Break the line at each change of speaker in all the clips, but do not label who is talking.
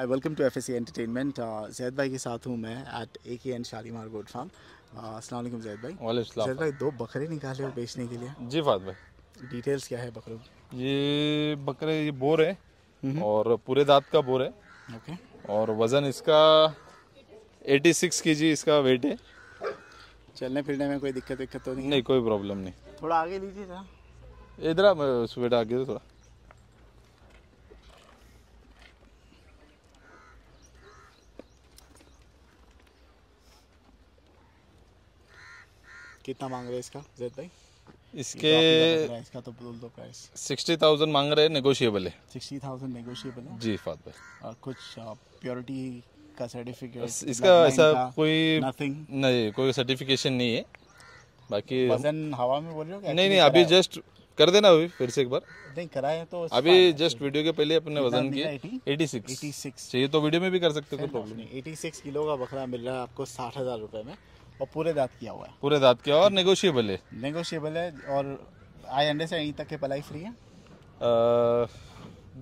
Hi welcome to FSC entertainment Zaid भाई के साथ हूँ मैं एट ए के एन शालीमार गोड फार्म असलम जैद भाई जैद भाई दो बकरे निकाले हो बेचने के लिए
जी फात भाई
डिटेल्स क्या है बकरों
की ये बकरे ये बोर है हम्म हम्म। और पूरे दांत का बोर है ओके और वज़न इसका 86 सिक्स इसका वेट है
चलने फिरने में कोई दिक्कत विक्कत तो नहीं नहीं
कोई प्रॉब्लम नहीं
थोड़ा आगे लीजिए
इधर सुबह आगे थोड़ा
कितना मांग रहे हैं इसका जैद भाई इसके तो इसका तो बोल दो प्राइस
सिक्सटी थाउजेंड मांग रहे हैं नेगोशिएबल है
सिक्सटी थाउजेंड नेगोशिएबल है जी फात भाई और कुछ प्योरिटी का सर्टिफिकेट इसका ऐसा कोई
नथिंग नहीं कोई सर्टिफिकेशन नहीं है बाकी वजन
हवा में बोल रहे हो क्या नहीं नहीं अभी
जस्ट कर देना अभी फिर से एक बार नहीं कराया तो अभी जस्ट वीडियो के पहले अपने वजन की 86 86 चाहिए तो वीडियो में भी कर सकते हो कोई प्रॉब्लम
नहीं 86 किलो का बकरा मिल रहा है आपको साठ हजार रुपए में और पूरे दांत किया हुआ है
पूरे दांत किया और नेगोशिएबल है
नेगोशिएबल है और आई अंडे से यहीं तक के पलाई फ्री है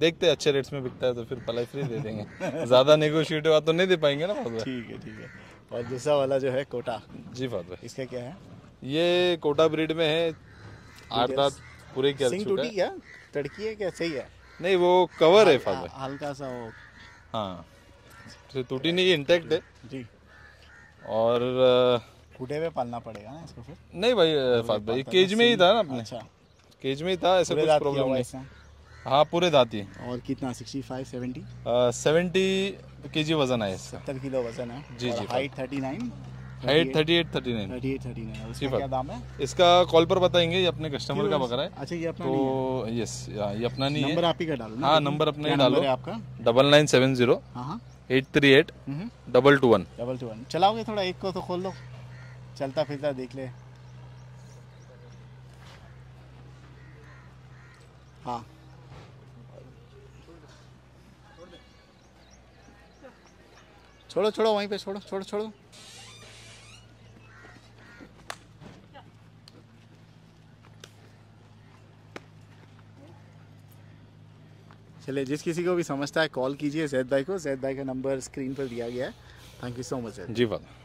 देखते हैं अच्छे रेट्स में बिकता है तो फिर पलाई फ्री दे देंगे ज़्यादा नेगोशिएट हुआ तो नहीं दे पाएंगे ना ठीक है ठीक है और दूसरा वाला जो है कोटा जी फादर इसका क्या है ये कोटा ब्रीड में है आठ दात पूरे क्या टूटी
क्या तड़की है क्या सही है
नहीं वो कवर है फादर
हल्का सा वो
हाँ तो टूटी नहीं इंटेक्ट है जी और
छूटे हुए पालना पड़ेगा ना इसको फिर
नहीं भाई हाँ, फात भाई तो केज में ही था ना अपने अच्छा केज में ही था ऐसे कुछ प्रॉब्लम नहीं हाँ पूरे दाती और कितना 65 70 70 केजी वजन है इसका
70 किलो वजन है जी जी height 39 height thirty
eight thirty nine thirty eight thirty nine क्या दाम है इसका कॉल पर बताएंगे ये अपने कस्टमर का बकरा है अच्छा ये अपना तो यस हाँ, ये अपना नहीं है नंबर आप ही का डालो हाँ नंबर अपना ही डालो आपका डबल नाइन सेवन जीरो हाँ, एट थ्री एट हम्म। Double two one
double two one चलाओगे थोड़ा एक को तो खोल लो चलता फिरता देख ले हाँ छोड़ो छोड़ो वहीं पे छोड़ो छोड़ो छोड़ो चले जिस किसी को भी समझता है कॉल कीजिए जैद भाई को जैद भाई का नंबर स्क्रीन पर दिया गया है थैंक यू सो मच जी
वाला